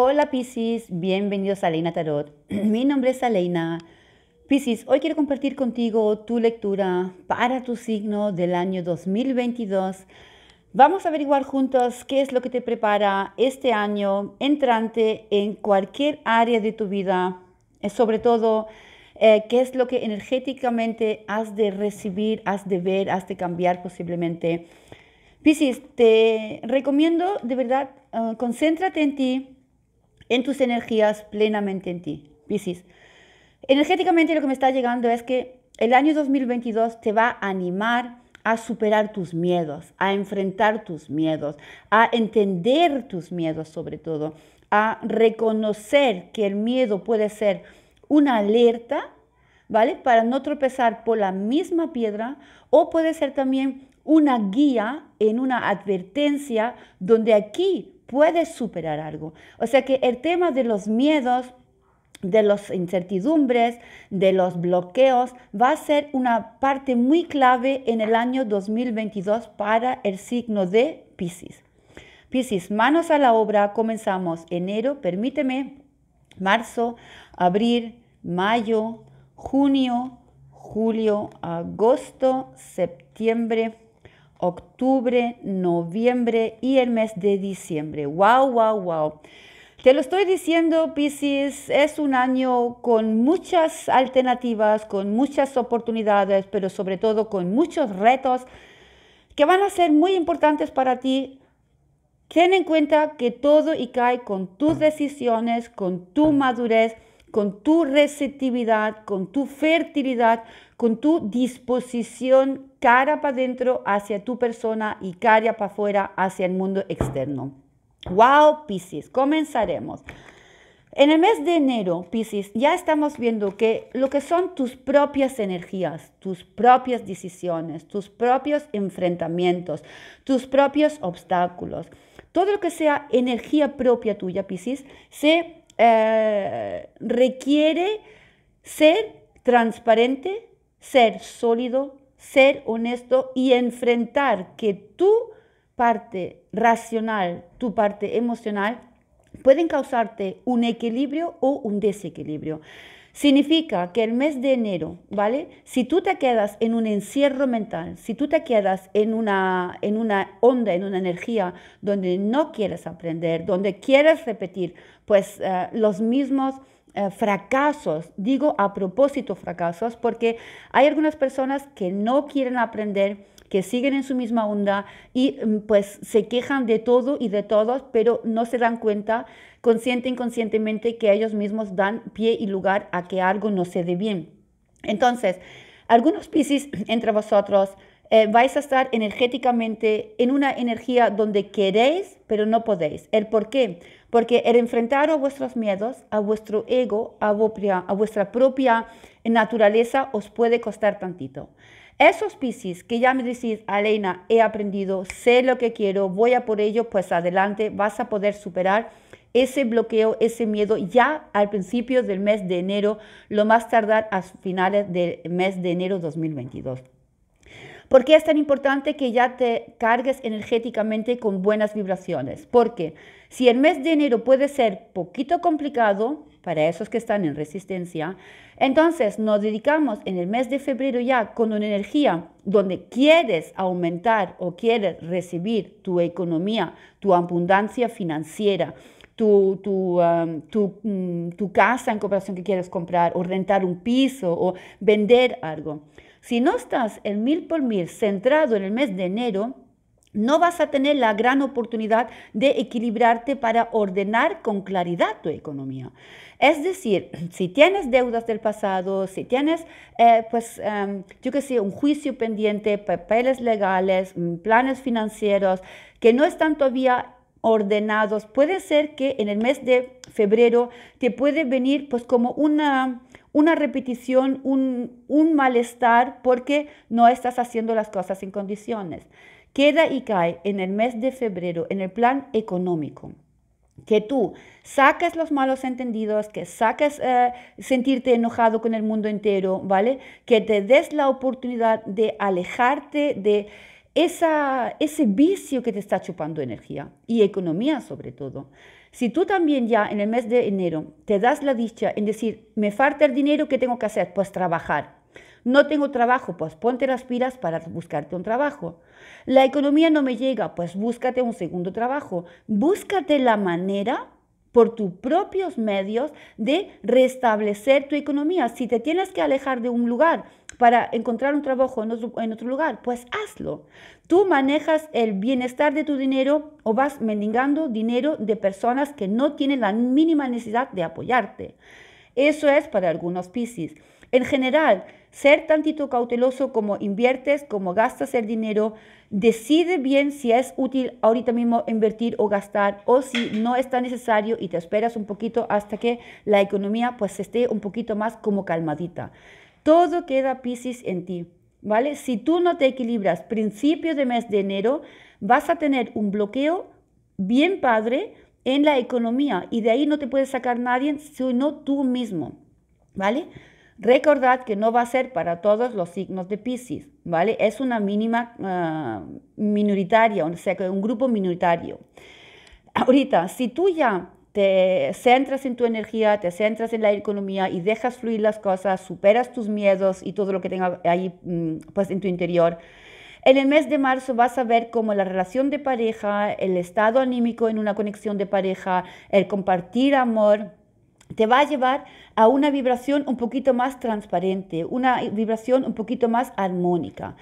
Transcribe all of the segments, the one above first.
Hola Piscis, bienvenidos a Leina Tarot. Mi nombre es Aleina. Piscis, hoy quiero compartir contigo tu lectura para tu signo del año 2022. Vamos a averiguar juntos qué es lo que te prepara este año entrante en cualquier área de tu vida, eh, sobre todo eh, qué es lo que energéticamente has de recibir, has de ver, has de cambiar posiblemente. Piscis, te recomiendo de verdad, eh, concéntrate en ti, en tus energías, plenamente en ti. Piscis, energéticamente lo que me está llegando es que el año 2022 te va a animar a superar tus miedos, a enfrentar tus miedos, a entender tus miedos sobre todo, a reconocer que el miedo puede ser una alerta, ¿vale? Para no tropezar por la misma piedra o puede ser también una guía en una advertencia donde aquí puede superar algo. O sea que el tema de los miedos de las incertidumbres, de los bloqueos, va a ser una parte muy clave en el año 2022 para el signo de Pisces. Pisces, manos a la obra, comenzamos enero, permíteme, marzo, abril, mayo, junio, julio, agosto, septiembre, octubre, noviembre y el mes de diciembre. ¡Wow, wow, wow! Te lo estoy diciendo, Pisces, es un año con muchas alternativas, con muchas oportunidades, pero sobre todo con muchos retos que van a ser muy importantes para ti. Ten en cuenta que todo y cae con tus decisiones, con tu madurez con tu receptividad, con tu fertilidad, con tu disposición cara para adentro hacia tu persona y cara para afuera hacia el mundo externo. Wow, Pisces! comenzaremos. En el mes de enero, Pisces, ya estamos viendo que lo que son tus propias energías, tus propias decisiones, tus propios enfrentamientos, tus propios obstáculos, todo lo que sea energía propia tuya, Pisces, se eh, requiere ser transparente, ser sólido, ser honesto y enfrentar que tu parte racional, tu parte emocional, pueden causarte un equilibrio o un desequilibrio. Significa que el mes de enero, ¿vale? Si tú te quedas en un encierro mental, si tú te quedas en una, en una onda, en una energía donde no quieres aprender, donde quieres repetir, pues eh, los mismos eh, fracasos, digo a propósito fracasos, porque hay algunas personas que no quieren aprender que siguen en su misma onda y mm, pues se quejan de todo y de todos, pero no se dan cuenta consciente inconscientemente que ellos mismos dan pie y lugar a que algo no se dé bien. Entonces, algunos piscis entre vosotros eh, vais a estar energéticamente en una energía donde queréis, pero no podéis. ¿El por qué? Porque el enfrentar a vuestros miedos, a vuestro ego, a vuestra propia naturaleza os puede costar tantito. Esos Piscis que ya me decís, Aleina, he aprendido, sé lo que quiero, voy a por ello, pues adelante, vas a poder superar ese bloqueo, ese miedo ya al principio del mes de enero, lo más tardar a finales del mes de enero 2022. ¿Por qué es tan importante que ya te cargues energéticamente con buenas vibraciones? Porque si el mes de enero puede ser poquito complicado, para esos que están en resistencia, entonces nos dedicamos en el mes de febrero ya con una energía donde quieres aumentar o quieres recibir tu economía, tu abundancia financiera, tu, um, mm, casa en cooperación que quieres comprar o rentar un piso o vender algo. Si no estás en mil por mil centrado en el mes de enero, no vas a tener la gran oportunidad de equilibrarte para ordenar con claridad tu economía. Es decir, si tienes deudas del pasado, si tienes, eh, pues, em, yo qué sé, un juicio pendiente, papeles legales, mm, planes financieros que no están todavía ordenados. Puede ser que en el mes de febrero te puede venir pues como una, una repetición, un, malestar porque no estás haciendo las cosas en condiciones. Queda y cae en el mes de febrero, en el plan económico que tú saques los malos entendidos, que saques eh, sentirte enojado con el mundo entero, ¿vale? Que te des la oportunidad de alejarte de ese vicio que te está chupando energía y economía sobre todo. Si tú también ya en el mes de enero te das la dicha en decir, me falta el dinero, ¿qué tengo que hacer? Pues trabajar. No tengo trabajo, pues ponte las pilas para buscarte un trabajo. La economía no me llega, pues búscate un segundo trabajo. Búscate la manera por tus propios medios de restablecer tu economía. Si te tienes que alejar de un lugar, para encontrar un trabajo en otro, lugar, pues hazlo. Tú manejas el bienestar de tu dinero o vas mendigando dinero de personas que no tienen la mínima necesidad de apoyarte. Eso es para algunos Piscis. En general, ser tantito cauteloso como inviertes, como gastas el dinero, decide bien si es útil ahorita mismo invertir o gastar o si no es tan necesario y te esperas un poquito hasta que la economía pues esté un poquito más como calmadita todo queda Piscis en ti, ¿vale? Si tú no te equilibras principio de mes de enero, vas a tener un bloqueo bien padre en la economía y de ahí no te puede sacar nadie sino tú mismo, ¿vale? Recordad que no va a ser para todos los signos de Pisces, ¿vale? Es una mínima ah, minoritaria, o sea, un grupo minoritario. Ahorita, si tú ya te centras en tu energía, te centras en la economía y dejas fluir las cosas, superas tus miedos y todo lo que tenga ahí mm, pues en tu interior. En el mes de marzo vas a ver cómo la relación de pareja, el estado anímico en una conexión de pareja, el compartir amor, te va a llevar a una vibración un poquito más transparente, una vibración un poquito más armónica.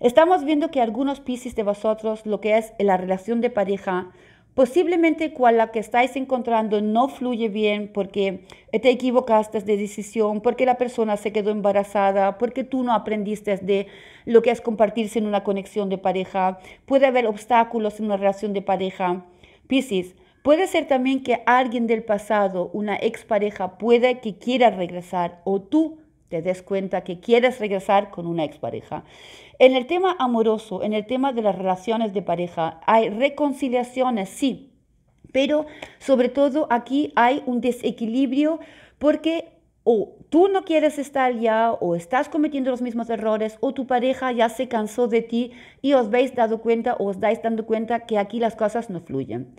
Estamos viendo que algunos piscis de vosotros, lo que es la relación de pareja, Posiblemente cual la que estáis encontrando no fluye bien porque te equivocaste de decisión, porque la persona se quedó embarazada, porque tú no aprendiste de lo que es compartirse en una conexión de pareja. Puede haber obstáculos en una relación de pareja. Piscis, Puede ser también que alguien del pasado, una expareja, pueda que quiera regresar o tú te des cuenta que quieres regresar con una expareja. En el tema amoroso, en el tema de las relaciones de pareja, hay reconciliaciones, sí, pero sobre todo aquí hay un desequilibrio porque o tú no quieres estar ya, o estás cometiendo los mismos errores, o tu pareja ya se cansó de ti y os veis dado cuenta o os dais dando cuenta que aquí las cosas no fluyen.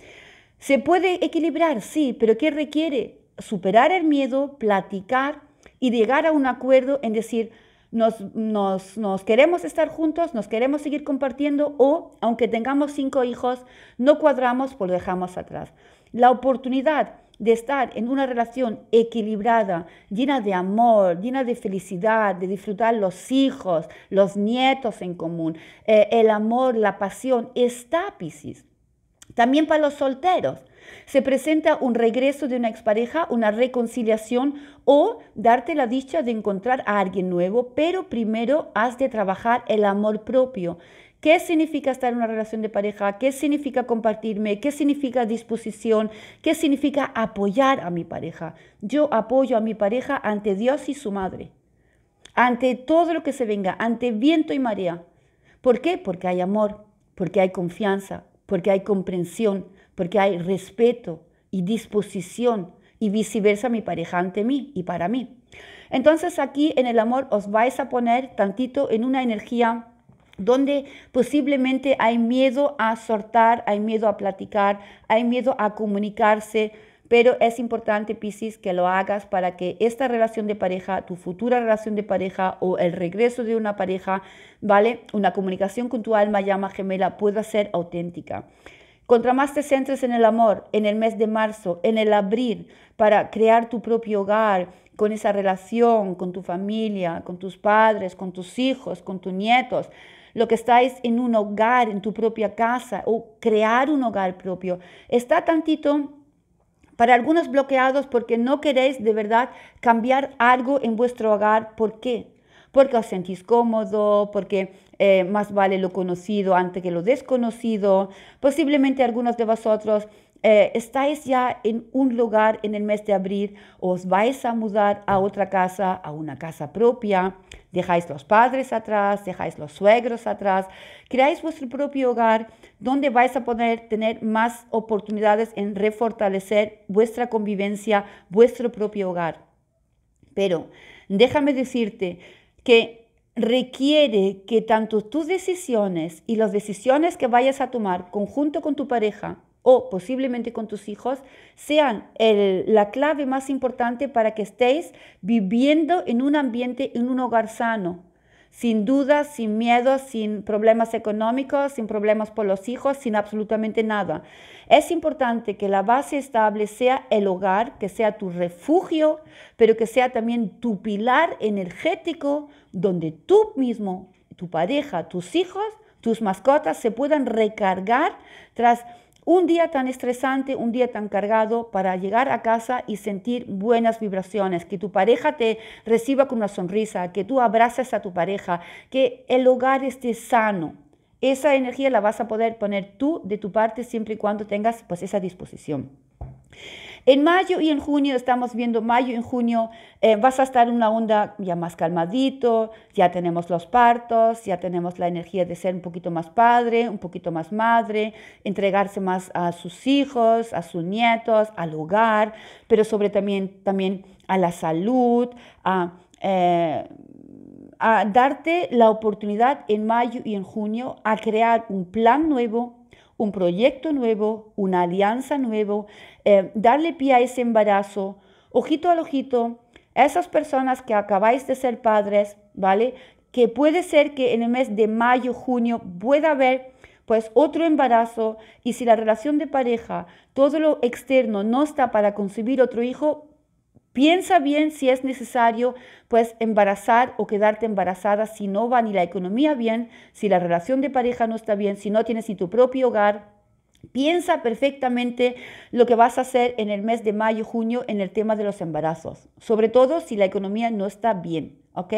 Se puede equilibrar, sí, pero ¿qué requiere? Superar el miedo, platicar, y llegar a un acuerdo en decir, nos, nos, queremos estar juntos, nos queremos seguir compartiendo o, aunque tengamos cinco hijos, no cuadramos, pues lo dejamos atrás. La oportunidad de estar en una relación equilibrada, llena de amor, llena de felicidad, de disfrutar los hijos, los nietos en común, eh, el amor, la pasión, está También para los solteros. Se presenta un regreso de una expareja, una reconciliación o darte la dicha de encontrar a alguien nuevo, pero primero has de trabajar el amor propio. ¿Qué significa estar en una relación de pareja? ¿Qué significa compartirme? ¿Qué significa disposición? ¿Qué significa apoyar a mi pareja? Yo apoyo a mi pareja ante Dios y su madre, ante todo lo que se venga, ante viento y marea. ¿Por qué? Porque hay amor, porque hay confianza, porque hay comprensión, porque hay respeto y disposición y viceversa mi pareja ante mí y para mí. Entonces aquí en el amor os vais a poner tantito en una energía donde posiblemente hay miedo a soltar, hay miedo a platicar, hay miedo a comunicarse, pero es importante, Piscis, que lo hagas para que esta relación de pareja, tu futura relación de pareja o el regreso de una pareja, ¿vale? Una comunicación con tu alma llama gemela pueda ser auténtica. Contra más te centres en el amor en el mes de marzo, en el abril, para crear tu propio hogar, con esa relación, con tu familia, con tus padres, con tus hijos, con tus nietos, lo que estáis en un hogar, en tu propia casa, o crear un hogar propio. Está tantito para algunos bloqueados porque no queréis de verdad cambiar algo en vuestro hogar. ¿Por qué? porque os sentís cómodo, porque eh, más vale lo conocido antes que lo desconocido. Posiblemente algunos de vosotros eh, estáis ya en un lugar en el mes de abril, os vais a mudar a otra casa, a una casa propia, dejáis los padres atrás, dejáis los suegros atrás, creáis vuestro propio hogar donde vais a poder tener más oportunidades en refortalecer vuestra convivencia, vuestro propio hogar. Pero déjame decirte, que requiere que tanto tus decisiones y las decisiones que vayas a tomar conjunto con tu pareja o posiblemente con tus hijos sean la clave más importante para que estéis viviendo en un ambiente, en un hogar sano, sin dudas, sin miedo, sin problemas económicos, sin problemas por los hijos, sin absolutamente nada. Es importante que la base estable sea el hogar, que sea tu refugio, pero que sea también tu pilar energético donde tú mismo, tu pareja, tus hijos, tus mascotas se puedan recargar tras un día tan estresante, un día tan cargado para llegar a casa y sentir buenas vibraciones, que tu pareja te reciba con una sonrisa, que tú abrazas a tu pareja, que el hogar esté sano. Esa energía la vas a poder poner tú de tu parte siempre y cuando tengas pues esa disposición. En mayo y en junio, estamos viendo mayo y junio, eh, vas a estar en una onda ya más calmadito, ya tenemos los partos, ya tenemos la energía de ser un poquito más padre, un poquito más madre, entregarse más a sus hijos, a sus nietos, al hogar, pero sobre también, también a la salud, a eh, darte la oportunidad en mayo y en junio a crear un plan nuevo un proyecto nuevo, una alianza nuevo, eh, darle pie a ese embarazo, ojito al ojito, a esas personas que acabáis de ser padres, ¿vale? Que puede ser que en el mes de mayo, junio pueda haber pues otro embarazo y si la relación de pareja, todo lo externo no está para concebir otro hijo, Piensa bien si es necesario, pues, embarazar o quedarte embarazada si no va ni la economía bien, si la relación de pareja no está bien, si no tienes ni tu propio hogar. Piensa perfectamente lo que vas a hacer en el mes de mayo, junio en el tema de los embarazos, sobre todo si la economía no está bien, ¿ok?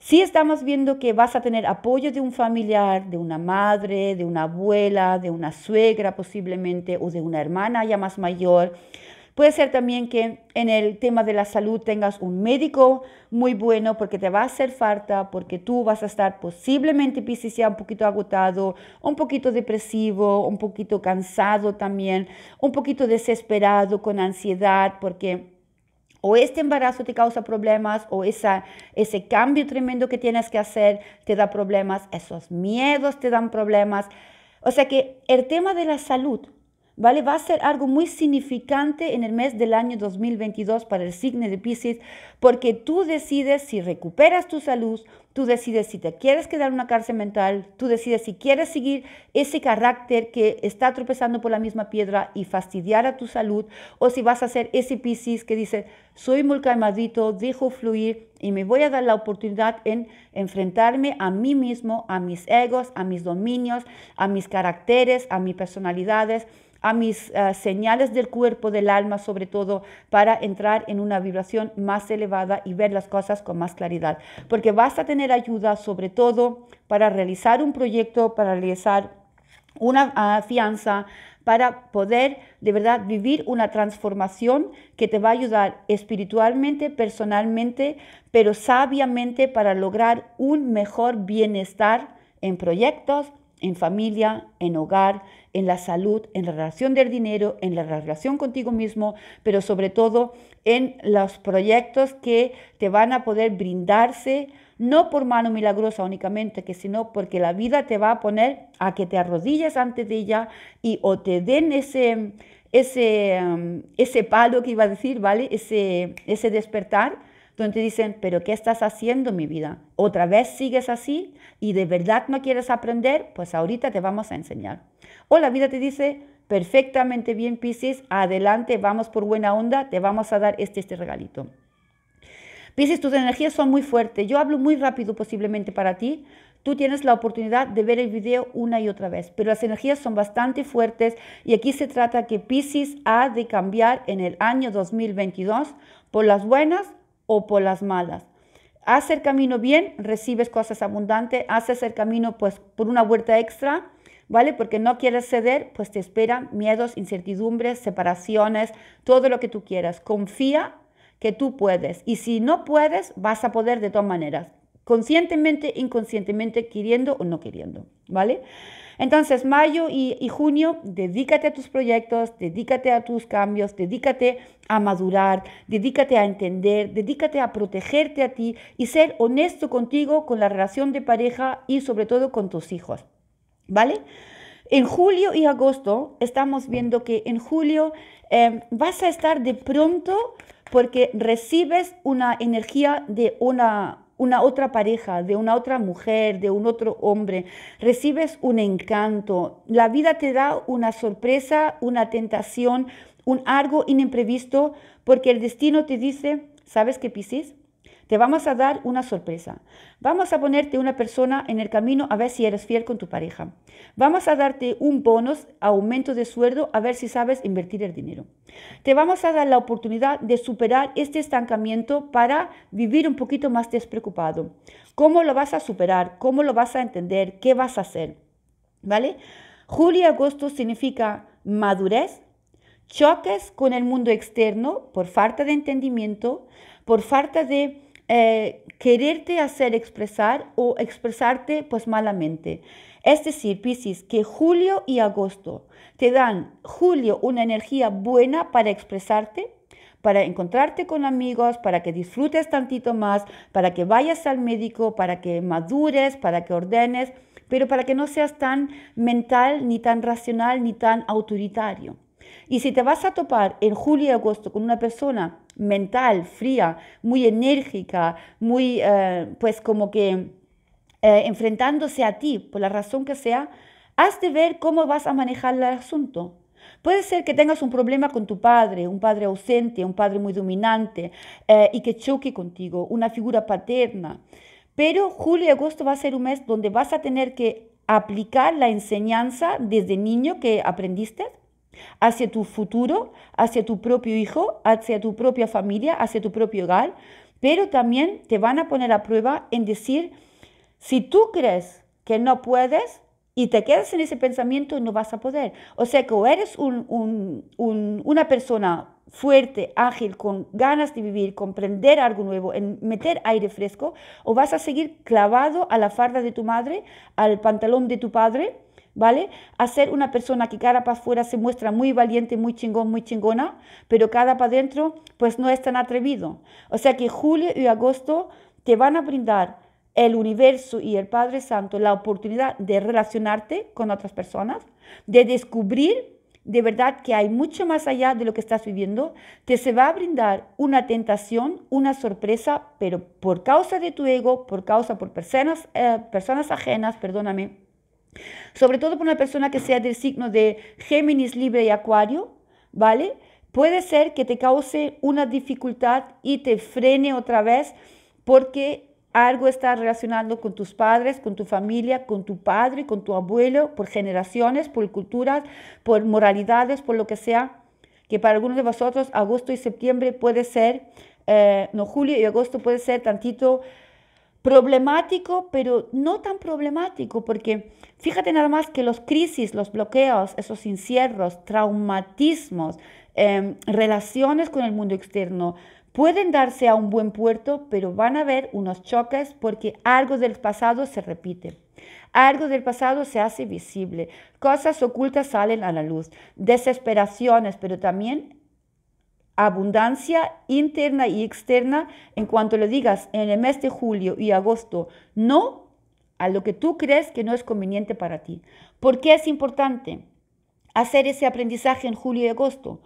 Si estamos viendo que vas a tener apoyo de un familiar, de una madre, de una abuela, de una suegra posiblemente o de una hermana ya más mayor, Puede ser también que en el tema de la salud tengas un médico muy bueno porque te va a hacer falta, porque tú vas a estar posiblemente sea un poquito agotado, un poquito depresivo, un poquito cansado también, un poquito desesperado, con ansiedad, porque o este embarazo te causa problemas o esa, ese cambio tremendo que tienes que hacer te da problemas, esos miedos te dan problemas. O sea que el tema de la salud Va a ser algo muy significante en el mes del año 2022 para el signo de Pisces, porque tú decides si recuperas tu salud, tú decides si te quieres quedar en una cárcel mental, tú decides si quieres seguir ese carácter que está tropezando por la misma piedra y fastidiar a tu salud, o si vas a ser ese Pisces que dice, soy muy calmadito, dejo fluir y me voy a dar la oportunidad en enfrentarme a mí mismo, a mis egos, a mis dominios, a mis caracteres, a mis personalidades a mis eh, señales del cuerpo, del alma, sobre todo, para entrar en una vibración más elevada y ver las cosas con más claridad. Porque vas a tener ayuda, sobre todo, para realizar un proyecto, para realizar una ah, fianza, para poder de verdad vivir una transformación que te va a ayudar espiritualmente, personalmente, pero sabiamente para lograr un mejor bienestar en proyectos, en familia, en hogar, en la salud, en la relación del dinero, en la relación contigo mismo, pero sobre todo en los proyectos que te van a poder brindarse, no por mano milagrosa únicamente, que sino porque la vida te va a poner a que te arrodilles ante ella y o te den ese, ese, um, ese palo que iba a decir, ¿vale? Ese, ese despertar donde te dicen, pero ¿qué estás haciendo mi vida? ¿Otra vez sigues así y de verdad no quieres aprender? Pues ahorita te vamos a enseñar. O la vida te dice, perfectamente bien Pisces, adelante, vamos por buena onda, te vamos a dar este, este regalito. Pisces, tus energías son muy fuertes. Yo hablo muy rápido posiblemente para ti. Tú tienes la oportunidad de ver el video una y otra vez, pero las energías son bastante fuertes y aquí se trata que Pisces ha de cambiar en el año 2022 por las buenas o por las malas. Haz el camino bien, recibes cosas abundantes, haces el camino pues por una vuelta extra, ¿vale? Porque no quieres ceder, pues te esperan miedos, incertidumbres, separaciones, todo lo que tú quieras. Confía que tú puedes y si no puedes, vas a poder de todas maneras, conscientemente, inconscientemente, queriendo o no queriendo, ¿vale? Entonces, mayo y, junio, dedícate a tus proyectos, dedícate a tus cambios, dedícate a madurar, dedícate a entender, dedícate a protegerte a ti y ser honesto contigo, con la relación de pareja y sobre todo con tus hijos. ¿Vale? En julio y agosto estamos viendo que en julio em, vas a estar de pronto porque recibes una energía de una una otra pareja, de una otra mujer, de un otro hombre. Recibes un encanto. La vida te da una sorpresa, una tentación, un algo imprevisto, porque el destino te dice, ¿sabes qué, Piscis? Te vamos a dar una sorpresa. Vamos a ponerte una persona en el camino a ver si eres fiel con tu pareja. Vamos a darte un bonus, aumento de sueldo, a ver si sabes invertir el dinero. Te vamos a dar la oportunidad de superar este estancamiento para vivir un poquito más despreocupado. ¿Cómo lo vas a superar? ¿Cómo lo vas a entender? ¿Qué vas a hacer? ¿Vale? Julio y agosto significa madurez, choques con el mundo externo por falta de entendimiento, por falta de eh, quererte hacer expresar o expresarte pues malamente. Es decir, Piscis, que julio y agosto te dan julio una energía buena para expresarte, para encontrarte con amigos, para que disfrutes tantito más, para que vayas al médico, para que madures, para que ordenes, pero para que no seas tan mental, ni tan racional, ni tan autoritario. Y si te vas a topar en julio y agosto con una persona mental, fría, muy enérgica, muy, eh, pues como que eh, enfrentándose a ti, por la razón que sea, has de ver cómo vas a manejar el asunto. Puede ser que tengas un problema con tu padre, un padre ausente, un padre muy dominante eh, y que choque contigo, una figura paterna. Pero julio y agosto va a ser un mes donde vas a tener que aplicar la enseñanza desde niño que aprendiste hacia tu futuro, hacia tu propio hijo, hacia tu propia familia, hacia tu propio hogar, pero también te van a poner a prueba en decir, si tú crees que no puedes y te quedas en ese pensamiento, no vas a poder. O sea que o eres una persona fuerte, ágil, con ganas de vivir, comprender algo nuevo, en meter aire fresco, o vas a seguir clavado a la farda de tu madre, al pantalón de tu padre, ¿vale? A ser una persona que cara para afuera se muestra muy valiente, muy chingón, muy chingona, pero cara para adentro, pues no es tan atrevido. O sea que julio y agosto te van a brindar el universo y el Padre Santo la oportunidad de relacionarte con otras personas, de descubrir de verdad que hay mucho más allá de lo que estás viviendo, te se va a brindar una tentación, una sorpresa, pero por causa de tu ego, por causa por personas, eh, personas ajenas, perdóname, sobre todo por una persona que sea del signo de Géminis, Libre y Acuario, ¿vale? Puede ser que te cause una dificultad y te frene otra vez porque algo está relacionado con tus padres, con tu familia, con tu padre, con tu abuelo, por generaciones, por culturas, por moralidades, por lo que sea, que para algunos de vosotros agosto y septiembre puede ser, eh, no, julio y agosto puede ser tantito problemático, pero no tan problemático, porque fíjate nada más que los crisis, los bloqueos, esos encierros, traumatismos, em, relaciones con el mundo externo, pueden darse a un buen puerto, pero van a haber unos choques porque algo del pasado se repite. Algo del pasado se hace visible, cosas ocultas salen a la luz, desesperaciones, pero también abundancia interna y externa en cuanto lo digas en el mes de julio y agosto no a lo que tú crees que no es conveniente para ti. ¿Por qué es importante hacer ese aprendizaje en julio y agosto?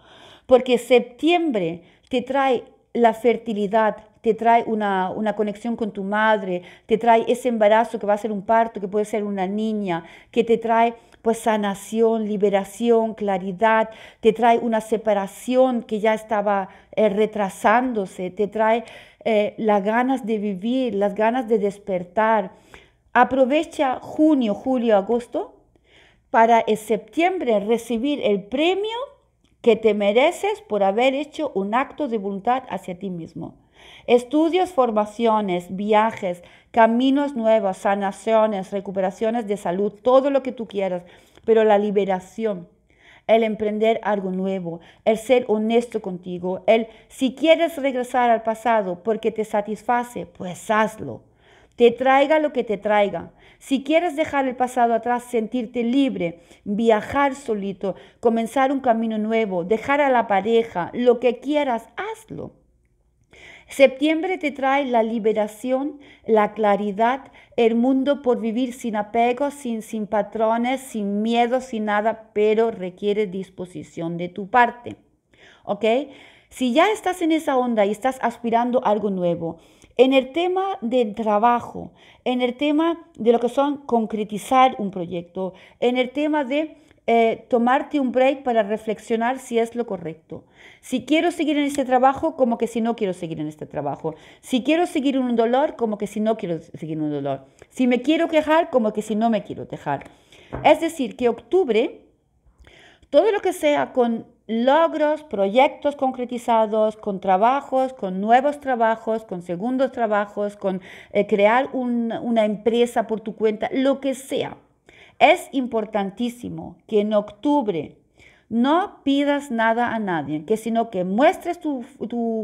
Porque septiembre te trae la fertilidad, te trae una, una, conexión con tu madre, te trae ese embarazo que va a ser un parto, que puede ser una niña, que te trae pues sanación, liberación, claridad, te trae una separación que ya estaba eh, retrasándose, te trae eh, las ganas de vivir, las ganas de despertar. Aprovecha junio, julio, agosto para en eh, septiembre recibir el premio que te mereces por haber hecho un acto de voluntad hacia ti mismo. Estudios, formaciones, viajes, caminos nuevos, sanaciones, recuperaciones de salud, todo lo que tú quieras, pero la liberación el emprender algo nuevo, el ser honesto contigo, el si quieres regresar al pasado porque te satisface, pues hazlo. Te traiga lo que te traiga. Si quieres dejar el pasado atrás, sentirte libre, viajar solito, comenzar un camino nuevo, dejar a la pareja, lo que quieras, hazlo. Septiembre te trae la liberación, la claridad, el mundo por vivir sin apego, sin, sin patrones, sin miedo, sin nada, pero requiere disposición de tu parte. ¿Ok? Si ya estás en esa onda y estás aspirando algo nuevo, en el tema del trabajo, en el tema de lo que son concretizar un proyecto, en el tema de eh, tomarte un break para reflexionar si es lo correcto. Si quiero seguir en este trabajo, como que si no quiero seguir en este trabajo. Si quiero seguir un dolor, como que si no quiero seguir un dolor. Si me quiero quejar, como que si no me quiero quejar. Es decir, que octubre, todo lo que sea con logros, proyectos concretizados, con trabajos, con nuevos trabajos, con segundos trabajos, con eh, crear una empresa por tu cuenta, lo que sea es importantísimo que en octubre no pidas nada a nadie, que sino que muestres tu,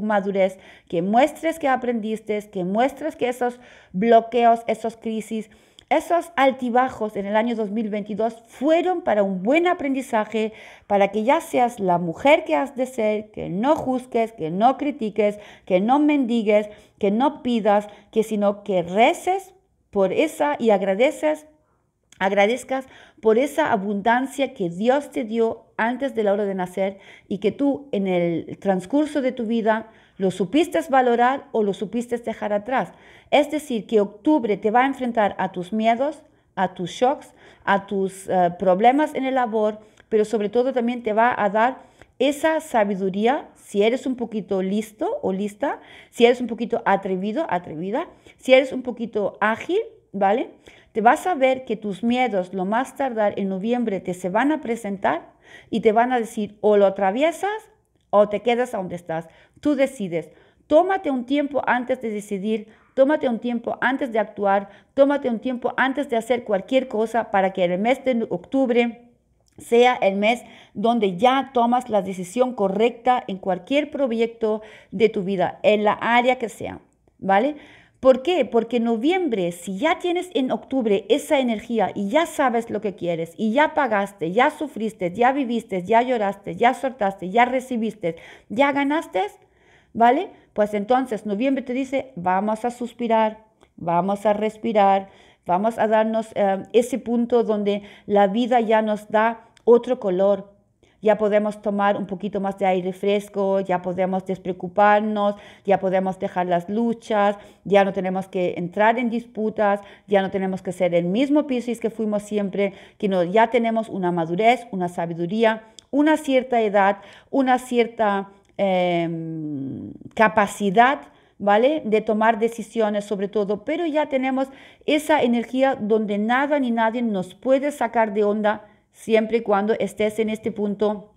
madurez, que muestres que aprendiste, que muestres que esos bloqueos, esos crisis, esos altibajos en el año 2022 fueron para un buen aprendizaje, para que ya seas la mujer que has de ser, que no juzgues, que no critiques, que no mendigues, que no pidas, que sino que reces por esa y agradeces agradezcas por esa abundancia que Dios te dio antes de la hora de nacer y que tú en el transcurso de tu vida lo supiste valorar o lo supiste dejar atrás. Es decir, que octubre te va a enfrentar a tus miedos, a tus shocks, a tus eh, problemas en el labor, pero sobre todo también te va a dar esa sabiduría, si eres un poquito listo o lista, si eres un poquito atrevido, atrevida, si eres un poquito ágil, ¿vale? te vas a ver que tus miedos lo más tardar en noviembre te se van a presentar y te van a decir o lo atraviesas o te quedas a donde estás. Tú decides. Tómate un tiempo antes de decidir, tómate un tiempo antes de actuar, tómate un tiempo antes de hacer cualquier cosa para que el mes de octubre sea el mes donde ya tomas la decisión correcta en cualquier proyecto de tu vida, en la área que sea, ¿vale? ¿Por qué? Porque noviembre, si ya tienes en octubre esa energía y ya sabes lo que quieres y ya pagaste, ya sufriste, ya viviste, ya lloraste, ya soltaste, ya recibiste, ya ganaste, ¿vale? Pues entonces noviembre te dice, vamos a suspirar, vamos a respirar, vamos a darnos eh, ese punto donde la vida ya nos da otro color, ya podemos tomar un poquito más de aire fresco, ya podemos despreocuparnos, ya podemos dejar las luchas, ya no tenemos que entrar en disputas, ya no tenemos que ser el mismo Piscis que fuimos siempre, que no, ya tenemos una madurez, una sabiduría, una cierta edad, una cierta em, capacidad ¿vale? De tomar decisiones sobre todo, pero ya tenemos esa energía donde nada ni nadie nos puede sacar de onda siempre y cuando estés en este punto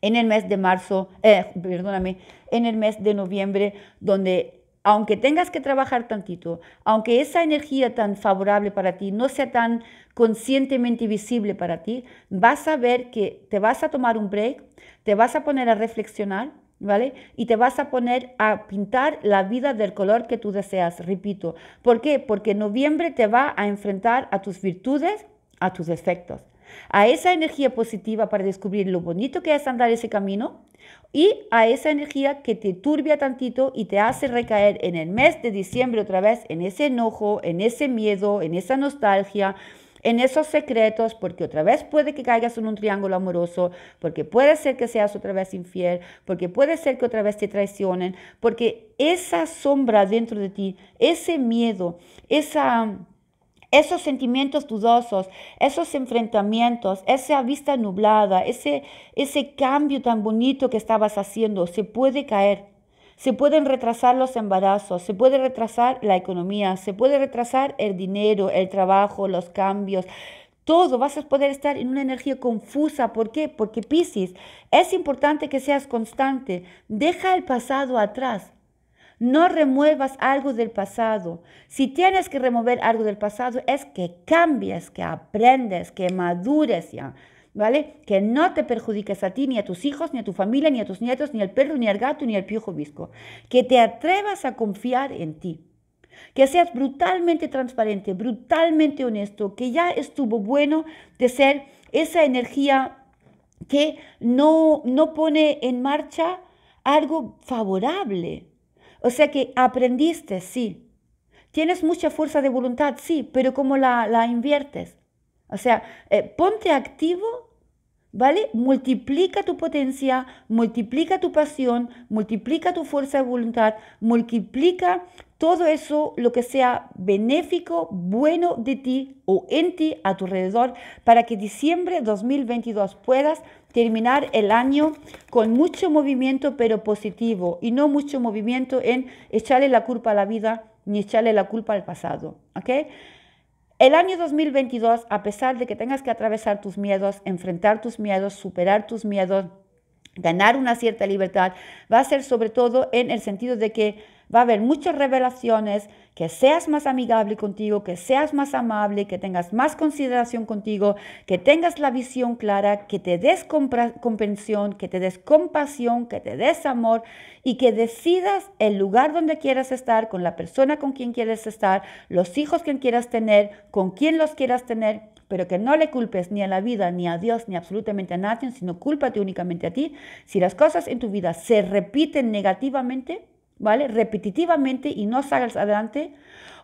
en el mes de marzo, eh, perdóname, en el mes de noviembre, donde aunque tengas que trabajar tantito, aunque esa energía tan favorable para ti no sea tan conscientemente visible para ti, vas a ver que te vas a tomar un break, te vas a poner a reflexionar, ¿vale? Y te vas a poner a pintar la vida del color que tú deseas, repito. ¿Por qué? Porque noviembre te va a enfrentar a tus virtudes, a tus defectos a esa energía positiva para descubrir lo bonito que es andar ese camino y a esa energía que te turbia tantito y te hace recaer en el mes de diciembre otra vez en ese enojo, en ese miedo, en esa nostalgia, en esos secretos, porque otra vez puede que caigas en un triángulo amoroso, porque puede ser que seas otra vez infiel, porque puede ser que otra vez te traicionen, porque esa sombra dentro de ti, ese miedo, esa esos sentimientos dudosos, esos enfrentamientos, esa vista nublada, ese, ese cambio tan bonito que estabas haciendo, se puede caer. Se pueden retrasar los embarazos, se puede retrasar la economía, se puede retrasar el dinero, el trabajo, los cambios. Todo vas a poder estar en una energía confusa. ¿Por qué? Porque Piscis, es importante que seas constante. Deja el pasado atrás. No remuevas algo del pasado. Si tienes que remover algo del pasado es que cambies, que aprendes, que madures ya. ¿Vale? Que no te perjudiques a ti, ni a tus hijos, ni a tu familia, ni a tus nietos, ni al perro, ni al gato, ni al piojo visco. Que te atrevas a confiar en ti. Que seas brutalmente transparente, brutalmente honesto, que ya estuvo bueno de ser esa energía que no, no pone en marcha algo favorable. O sea que aprendiste, sí. Tienes mucha fuerza de voluntad, sí, pero ¿cómo la, inviertes? O sea, eh, ponte activo ¿Vale? Multiplica tu potencia, multiplica tu pasión, multiplica tu fuerza de voluntad, multiplica todo eso, lo que sea benéfico, bueno de ti o en ti, a tu alrededor, para que diciembre 2022 puedas terminar el año con mucho movimiento, pero positivo, y no mucho movimiento en echarle la culpa a la vida ni echarle la culpa al pasado. ¿Ok? El año 2022, a pesar de que tengas que atravesar tus miedos, enfrentar tus miedos, superar tus miedos, ganar una cierta libertad, va a ser sobre todo en el sentido de que va a haber muchas revelaciones, que seas más amigable contigo, que seas más amable, que tengas más consideración contigo, que tengas la visión clara, que te des comprensión, que te des compasión, que te des amor y que decidas el lugar donde quieras estar, con la persona con quien quieres estar, los hijos que quieras tener, con quien los quieras tener, pero que no le culpes ni a la vida, ni a Dios, ni absolutamente a nadie, sino cúlpate únicamente a ti. Si las cosas en tu vida se repiten negativamente, ¿vale? Repetitivamente y no salgas adelante.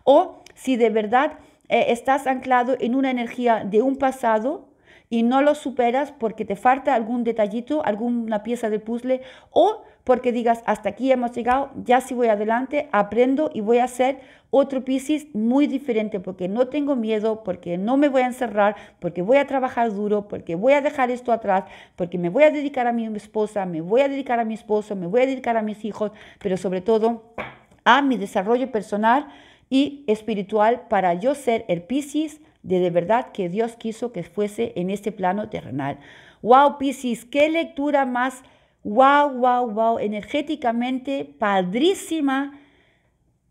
O si de verdad eh, estás anclado en una energía de un pasado y no lo superas porque te falta algún detallito, alguna pieza del puzzle, o porque digas, hasta aquí hemos llegado, ya si voy adelante, aprendo y voy a hacer otro Piscis muy diferente, porque no tengo miedo, porque no me voy a encerrar, porque voy a trabajar duro, porque voy a dejar esto atrás, porque me voy a dedicar a mi esposa, me voy a dedicar a mi esposo, me voy a dedicar a mis hijos, pero sobre todo a mi desarrollo personal y espiritual para yo ser el Piscis de, de verdad que Dios quiso que fuese en este plano terrenal. ¡Wow, Piscis! ¡Qué lectura más! wow, wow, wow, energéticamente padrísima.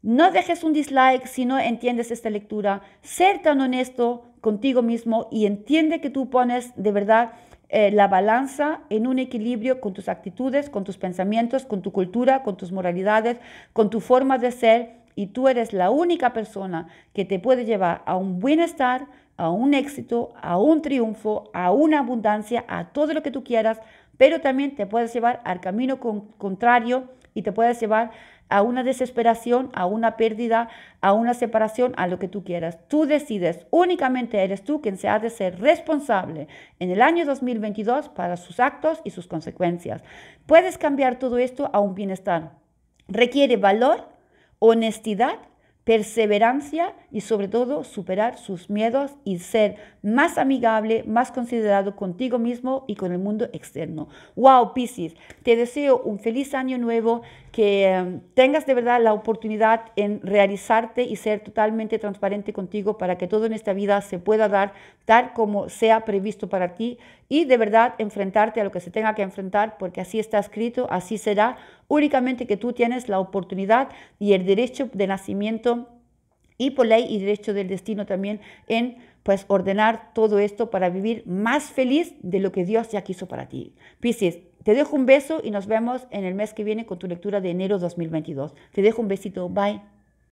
No dejes un dislike si no entiendes esta lectura. Ser tan honesto contigo mismo y entiende que tú pones de verdad eh, la balanza en un equilibrio con tus actitudes, con tus pensamientos, con tu cultura, con tus moralidades, con tu forma de ser. Y tú eres la única persona que te puede llevar a un bienestar, a un éxito, a un triunfo, a una abundancia, a todo lo que tú quieras, pero también te puedes llevar al camino contrario y te puedes llevar a una desesperación, a una pérdida, a una separación, a lo que tú quieras. Tú decides, únicamente eres tú quien se ha de ser responsable en el año 2022 para sus actos y sus consecuencias. Puedes cambiar todo esto a un bienestar. Requiere valor, honestidad perseverancia y sobre todo superar sus miedos y ser más amigable, más considerado contigo mismo y con el mundo externo. Wow, Piscis, te deseo un feliz año nuevo, que em, tengas de verdad la oportunidad en realizarte y ser totalmente transparente contigo para que todo en esta vida se pueda dar tal como sea previsto para ti y de verdad enfrentarte a lo que se tenga que enfrentar porque así está escrito, así será únicamente que tú tienes la oportunidad y el derecho de nacimiento y por ley y derecho del destino también en pues ordenar todo esto para vivir más feliz de lo que Dios ya quiso para ti. Piscis, te dejo un beso y nos vemos en el mes que viene con tu lectura de enero 2022. Te dejo un besito, bye.